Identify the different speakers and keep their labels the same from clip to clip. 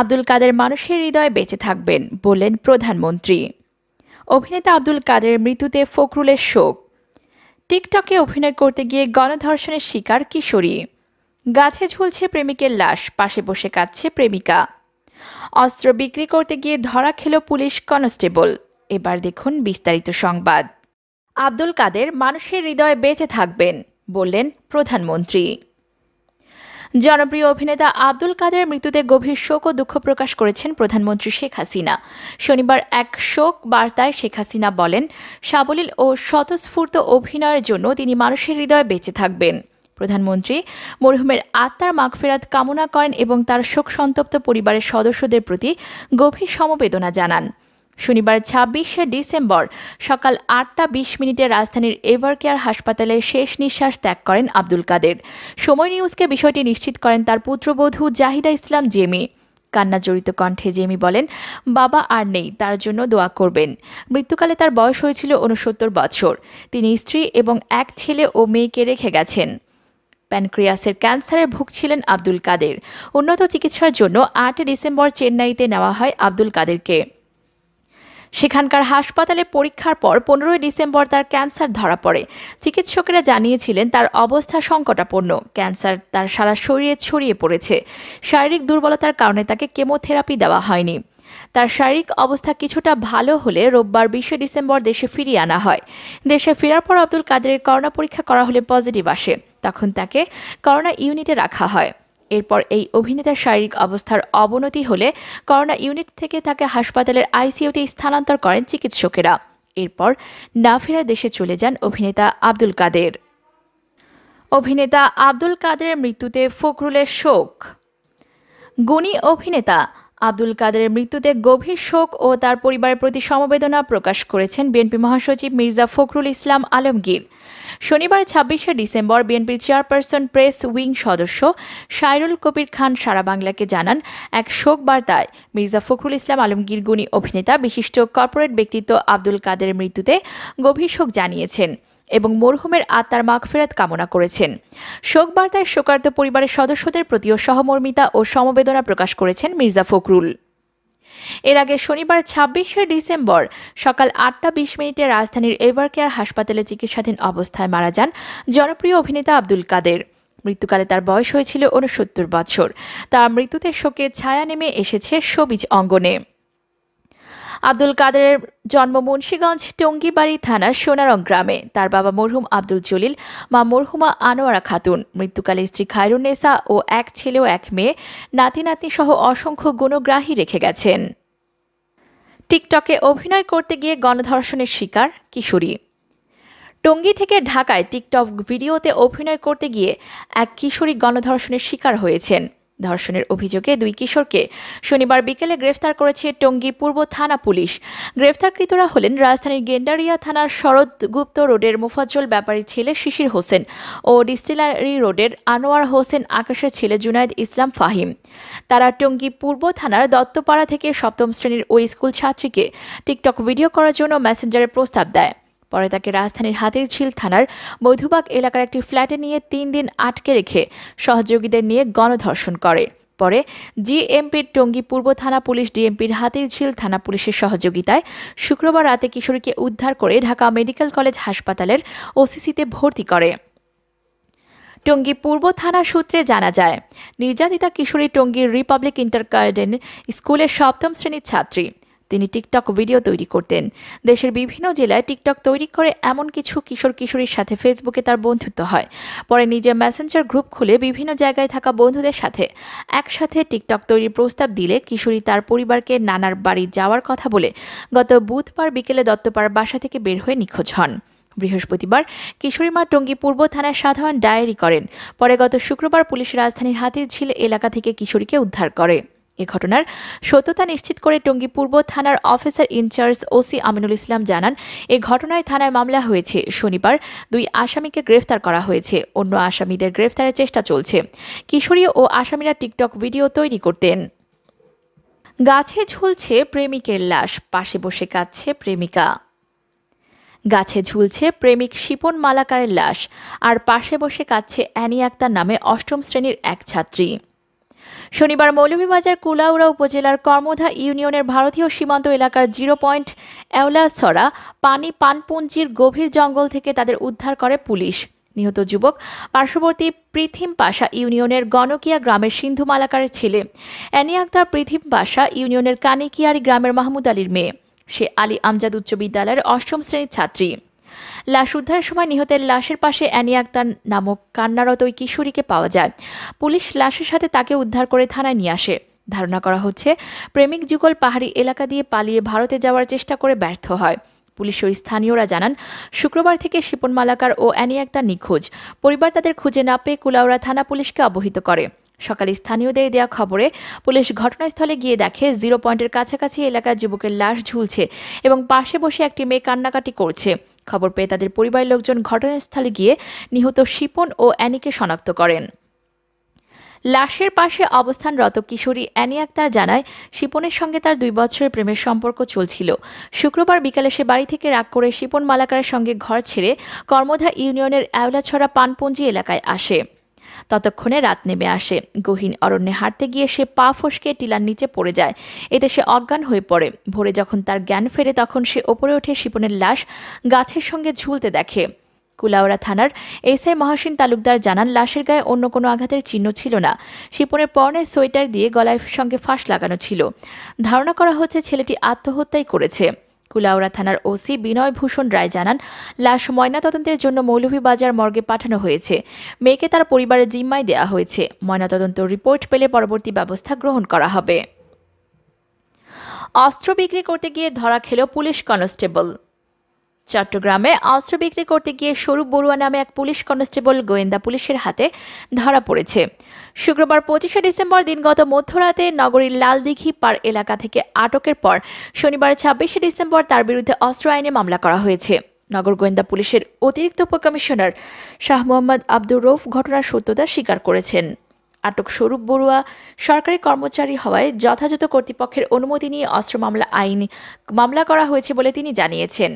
Speaker 1: আব্দুল কাদের মানুষের হৃদয়ে বেঁচে থাকবেন বললেন প্রধানমন্ত্রী অভিনেতা আব্দুল কাদের মৃত্যুতে ফখরুলের শোক টিকটকে অভিনয় করতে গিয়ে গণধর্ষণের শিকার কিশোরী গাছে ঝুলছে প্রেমিকের লাশ পাশে বসে কাঁদছে প্রেমিকা অস্ত্র বিক্রি করতে গিয়ে ধরা খেল পুলিশ কনস্টেবল এবার দেখুন বিস্তারিত সংবাদ আব্দুল কাদের মানুষের হৃদয়ে বেঁচে থাকবেন বললেন প্রধানমন্ত্রী জনপ্রিয় অভিনেতা আব্দুল কাদের মৃত্যুতে গভীর শোক ও দুঃখ প্রকাশ করেছেন প্রধানমন্ত্রী শেখ হাসিনা শনিবার এক শোক বার্তায় শেখ হাসিনা বলেন সাবলীল ও স্বতঃস্ফূর্ত অভিনয়ের জন্য তিনি মানুষের হৃদয়ে বেঁচে থাকবেন প্রধানমন্ত্রী মরহুমের আত্মার মাগফেরাত কামনা করেন এবং তার শোক সন্তপ্ত পরিবারের সদস্যদের প্রতি গভীর সমবেদনা জানান শনিবার ছাব্বিশে ডিসেম্বর সকাল আটটা বিশ মিনিটে রাজধানীর এভার কেয়ার হাসপাতালে শেষ নিঃশ্বাস ত্যাগ করেন আব্দুল কাদের সময় নিউজকে বিষয়টি নিশ্চিত করেন তার পুত্রবধূ জাহিদা ইসলাম জেমি কান্না জড়িত কণ্ঠে জেমি বলেন বাবা আর নেই তার জন্য দোয়া করবেন মৃত্যুকালে তার বয়স হয়েছিল উনসত্তর বছর তিনি স্ত্রী এবং এক ছেলে ও মেয়েকে রেখে গেছেন প্যানক্রিয়াসের ক্যান্সারে ভুগছিলেন আব্দুল কাদের উন্নত চিকিৎসার জন্য আট ডিসেম্বর চেন্নাইতে নেওয়া হয় আব্দুল কাদেরকে সেখানকার হাসপাতালে পরীক্ষার পর পনেরোই ডিসেম্বর তার ক্যান্সার ধরা পড়ে চিকিৎসকেরা জানিয়েছিলেন তার অবস্থা সংকটাপন্ন ক্যান্সার তার সারা শরীরে ছড়িয়ে পড়েছে শারীরিক দুর্বলতার কারণে তাকে কেমোথেরাপি দেওয়া হয়নি তার শারীরিক অবস্থা কিছুটা ভালো হলে রোববার বিশে ডিসেম্বর দেশে ফিরিয়ে আনা হয় দেশে ফেরার পর আব্দুল কাদের করোনা পরীক্ষা করা হলে পজিটিভ আসে তখন তাকে করোনা ইউনিটে রাখা হয় এরপর এই অভিনেতার শারীরিক অবস্থার অবনতি হলে করোনা ইউনিট থেকে তাকে হাসপাতালের আইসিইউতে স্থানান্তর করেন চিকিৎসকেরা এরপর না দেশে চলে যান অভিনেতা আব্দুল কাদের অভিনেতা আব্দুল কাদের মৃত্যুতে ফখরুলের শোক গুণী অভিনেতা আব্দুল কাদের মৃত্যুতে গভীর শোক ও তার পরিবারের প্রতি সমবেদনা প্রকাশ করেছেন বিএনপি মহাসচিব মির্জা ফখরুল ইসলাম আলমগীর শনিবার ছাব্বিশে ডিসেম্বর বিএনপির চেয়ারপারসন প্রেস উইং সদস্য সাইরুল কবির খান সারা বাংলাকে জানান এক শোক বার্তায় মির্জা ফখরুল ইসলাম আলমগীর গুণী অভিনেতা বিশিষ্ট কর্পোরেট ব্যক্তিত্ব আব্দুল কাদের মৃত্যুতে গভীর শোক জানিয়েছেন এবং মরহুমের আত্মার মাগফেরাত কামনা করেছেন শোকবার্তায় শোকার্ত পরিবারের সদস্যদের প্রতিও সহমর্মিতা ও সমবেদনা প্রকাশ করেছেন মির্জা ফখরুল এর আগে শনিবার ছাব্বিশে ডিসেম্বর সকাল আটটা বিশ মিনিটে রাজধানীর এভারকেয়ার কেয়ার হাসপাতালে চিকিৎসাধীন অবস্থায় মারা যান জনপ্রিয় অভিনেতা আব্দুল কাদের মৃত্যুকালে তার বয়স হয়েছিল উনসত্তর বছর তার মৃত্যুতে শোকের ছায়া নেমে এসেছে সবিজ অঙ্গনে আব্দুল কাদেরের জন্ম মুন্সীগঞ্জ টঙ্গিবাড়ি থানার সোনারং গ্রামে তার বাবা মরহুম আব্দুল জলিল মা মরহুমা আনোয়ারা খাতুন মৃত্যুকালে স্ত্রী নেসা ও এক ছেলে ও এক মেয়ে নাতি নাতনি সহ অসংখ্য গুণগ্রাহী রেখে গেছেন টিকটকে অভিনয় করতে গিয়ে গণধর্ষণের শিকার কিশোরী টঙ্গী থেকে ঢাকায় টিকটক ভিডিওতে অভিনয় করতে গিয়ে এক কিশোরী গণধর্ষণের শিকার হয়েছেন ধর্ষণের অভিযোগে দুই কিশোরকে শনিবার বিকেলে গ্রেফতার করেছে টঙ্গী পূর্ব থানা পুলিশ গ্রেফতারকৃতরা হলেন রাজধানীর গেন্ডারিয়া থানার শরৎ গুপ্ত রোডের মুফাজ্জল ব্যাপারী ছেলে শিশির হোসেন ও ডিস্টিলারি রোডের আনোয়ার হোসেন আকাশের ছেলে জুনায়দ ইসলাম ফাহিম তারা টঙ্গী পূর্ব থানার দত্তপাড়া থেকে সপ্তম শ্রেণীর ওই স্কুল ছাত্রীকে টিকটক ভিডিও করার জন্য মেসেঞ্জারে প্রস্তাব দেয় পরে তাকে রাজধানীর হাতিরঝিল থানার মধুবাগ এলাকার একটি ফ্ল্যাটে নিয়ে তিন দিন আটকে রেখে সহযোগীদের নিয়ে গণধর্ষণ করে পরে জিএমপির টঙ্গী পূর্ব থানা পুলিশ ডিএমপির হাতিরঝিল থানা পুলিশের সহযোগিতায় শুক্রবার রাতে কিশোরীকে উদ্ধার করে ঢাকা মেডিকেল কলেজ হাসপাতালের ওসিসিতে ভর্তি করে টঙ্গী পূর্ব থানা সূত্রে জানা যায় নির্যাতিতা কিশোরী টঙ্গীর রিপাবলিক ইন্টার গার্ডেন স্কুলের সপ্তম শ্রেণীর ছাত্রী তিনি টিকটক ভিডিও তৈরি করতেন দেশের বিভিন্ন জেলায় টিকটক তৈরি করে এমন কিছু কিশোর কিশোরীর সাথে ফেসবুকে তার বন্ধুত্ব হয় পরে নিজে ম্যাসেঞ্জার গ্রুপ খুলে বিভিন্ন জায়গায় থাকা বন্ধুদের সাথে একসাথে টিকটক তৈরির প্রস্তাব দিলে কিশোরী তার পরিবারকে নানার বাড়ি যাওয়ার কথা বলে গত বুধবার বিকেলে দত্তপার বাসা থেকে বের হয়ে নিখোঁজ হন বৃহস্পতিবার কিশোরী মা টঙ্গী পূর্ব থানায় সাধারণ ডায়েরি করেন পরে গত শুক্রবার পুলিশ রাজধানীর হাতিরঝিল এলাকা থেকে কিশোরীকে উদ্ধার করে এ ঘটনার সত্যতা নিশ্চিত করে টঙ্গী পূর্ব থানার officer incharge OC Aminul Islam জানান এ ঘটনায় থানায় মামলা হয়েছে শনিবার দুই আসামিকে গ্রেফতার করা হয়েছে অন্য আসামিদের গ্রেফতারের চেষ্টা চলছে কিশোরী ও আসামিরা টিকটক ভিডিও তৈরি করতেন গাছে ঝুলছে প্রেমিকের লাশ পাশে বসে কাঁদছে প্রেমিকা গাছে ঝুলছে প্রেমিক শিপন মালাকারের লাশ আর পাশে বসে কাঁদছে অ্যানি আক্তার নামে অষ্টম শ্রেণীর এক ছাত্রী শনিবার মৌলভীবাজার কুলাউড়া উপজেলার কর্মধা ইউনিয়নের ভারতীয় সীমান্ত এলাকার জিরো পয়েন্ট এওলাছড়া পানি পানপুঞ্জির গভীর জঙ্গল থেকে তাদের উদ্ধার করে পুলিশ নিহত যুবক পার্শ্ববর্তী পৃথিম পাশা ইউনিয়নের গণকিয়া গ্রামের সিন্ধু মালাকারের ছেলে অ্যানি আক্তার পৃথিম পাশা ইউনিয়নের কানিকিয়ারি গ্রামের মাহমুদ আলীর মেয়ে সে আলী আমজাদ উচ্চ বিদ্যালয়ের অষ্টম শ্রেণীর ছাত্রী লাশ উদ্ধারের সময় নিহতের লাশের পাশে অ্যানি আক্তার নামক কান্নারত ওই কিশোরীকে পাওয়া যায় পুলিশ লাশের সাথে তাকে উদ্ধার করে থানায় নিয়ে আসে ধারণা করা হচ্ছে প্রেমিক যুগল পাহাড়ি এলাকা দিয়ে পালিয়ে ভারতে যাওয়ার চেষ্টা করে ব্যর্থ হয় পুলিশ ওই স্থানীয়রা জানান শুক্রবার থেকে শিপন মালাকার ও অ্যানি আক্তার নিখোঁজ পরিবার তাদের খুঁজে না পেয়ে কুলাউড়া থানা পুলিশকে অবহিত করে সকালে স্থানীয়দের দেওয়া খবরে পুলিশ ঘটনাস্থলে গিয়ে দেখে জিরো পয়েন্টের কাছাকাছি এলাকার যুবকের লাশ ঝুলছে এবং পাশে বসে একটি মেয়ে কান্নাকাটি করছে খবর পেয়ে তাদের পরিবারের লোকজন ঘটনাস্থলে গিয়ে নিহত শিপন ও অ্যানিকে শনাক্ত করেন লাশের পাশে অবস্থানরত কিশোরী অ্যানি আক্তার জানায় শিপনের সঙ্গে তার দুই বছরের প্রেমের সম্পর্ক চলছিল শুক্রবার বিকালে সে বাড়ি থেকে রাগ করে শিপন মালাকারের সঙ্গে ঘর ছেড়ে কর্মধা ইউনিয়নের আওলাছড়া পানপুঞ্জি এলাকায় আসে ততক্ষণে রাত নেমে আসে গহীন অরণ্যে হাঁটতে গিয়ে সে পা ফসকে টিলার নিচে পড়ে যায় এতে সে অজ্ঞান হয়ে পড়ে ভোরে যখন তার জ্ঞান ফেরে তখন সে ওপরে ওঠে শিপনের লাশ গাছের সঙ্গে ঝুলতে দেখে কুলাওড়া থানার এস আই মহাসিন তালুকদার জানান লাশের গায়ে অন্য কোনো আঘাতের চিহ্ন ছিল না শিপনের পরনে সোয়েটার দিয়ে গলায় সঙ্গে ফাঁস লাগানো ছিল ধারণা করা হচ্ছে ছেলেটি আত্মহত্যাই করেছে কুলাউড়া থানার ওসি বিনয় ভূষণ রায় জানান লাশ ময়নাতদন্তের জন্য মৌলভীবাজার মর্গে পাঠানো হয়েছে মেয়েকে তার পরিবারের জিম্মায় দেওয়া হয়েছে ময়নাতদন্ত রিপোর্ট পেলে পরবর্তী ব্যবস্থা গ্রহণ করা হবে অস্ত্র বিক্রি করতে গিয়ে ধরা খেল পুলিশ কনস্টেবল চট্টগ্রামে অস্ত্র বিক্রি করতে গিয়ে স্বরূপ বড়ুয়া নামে এক পুলিশ কনস্টেবল গোয়েন্দা পুলিশের হাতে ধরা পড়েছে শুক্রবার পঁচিশে ডিসেম্বর দিনগত মধ্যরাতে নগরীর লালদিঘি পার এলাকা থেকে আটকের পর শনিবার ছাব্বিশে ডিসেম্বর তার বিরুদ্ধে অস্ত্র আইনে মামলা করা হয়েছে নগর গোয়েন্দা পুলিশের অতিরিক্ত উপকমিশনার শাহ মোহাম্মদ আব্দুর রৌফ ঘটনার সত্যতা স্বীকার করেছেন আটক স্বরূপ বড়ুয়া সরকারি কর্মচারী হওয়ায় যথাযথ কর্তৃপক্ষের অনুমতি নিয়ে অস্ত্র মামলা আইন মামলা করা হয়েছে বলে তিনি জানিয়েছেন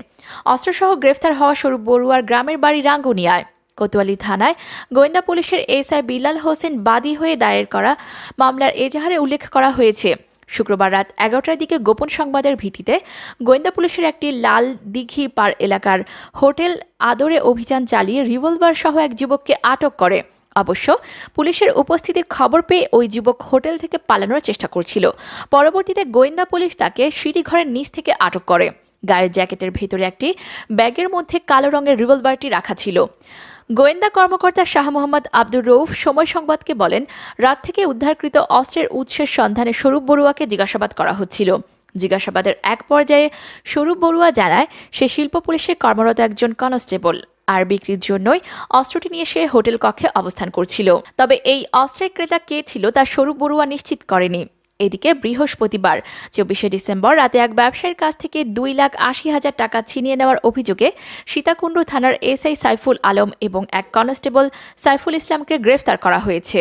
Speaker 1: অস্ত্রসহ গ্রেফতার হওয়া স্বরূপ বড়ুয়ার গ্রামের বাড়ি রাঙ্গুনিয়ায় কোতোয়ালি থানায় গোয়েন্দা পুলিশের এসআই বিলাল হোসেন বাদী হয়ে দায়ের করা মামলার এজাহারে উল্লেখ করা হয়েছে শুক্রবার রাত এগারোটার দিকে গোপন সংবাদের ভিত্তিতে গোয়েন্দা পুলিশের একটি লাল দিঘি পার এলাকার হোটেল আদরে অভিযান চালিয়ে রিভলভার সহ এক যুবককে আটক করে অবশ্য পুলিশের উপস্থিতির খবর পেয়ে ওই যুবক হোটেল থেকে পালানোর চেষ্টা করছিল পরবর্তীতে গোয়েন্দা পুলিশ তাকে সিঁড়িঘরের নিচ থেকে আটক করে গায়ের জ্যাকেটের ভেতরে একটি ব্যাগের মধ্যে কালো রঙের রিভলভারটি রাখা ছিল গোয়েন্দা কর্মকর্তা শাহ মোহাম্মদ আব্দুর রৌফ সময় সংবাদকে বলেন রাত থেকে উদ্ধারকৃত অস্ত্রের উৎসের সন্ধানে স্বরূপ বড়ুয়াকে জিজ্ঞাসাবাদ করা হচ্ছিল জিজ্ঞাসাবাদের এক পর্যায়ে স্বরূপ বড়ুয়া জানায় সে শিল্প পুলিশে কর্মরত একজন কনস্টেবল আর বিক্রির জন্যই অস্ত্রটি নিয়ে সে হোটেল কক্ষে অবস্থান করছিল তবে এই অস্ত্রের ক্রেতা কে ছিল তা স্বরূপ বড়ুয়া নিশ্চিত করেনি এদিকে বৃহস্পতিবার চব্বিশে ডিসেম্বর রাতে এক ব্যবসায়ীর কাছ থেকে দুই লাখ আশি হাজার টাকা ছিনিয়ে নেওয়ার অভিযোগে সীতাকুণ্ড থানার এসআই সাইফুল আলম এবং এক কনস্টেবল সাইফুল ইসলামকে গ্রেফতার করা হয়েছে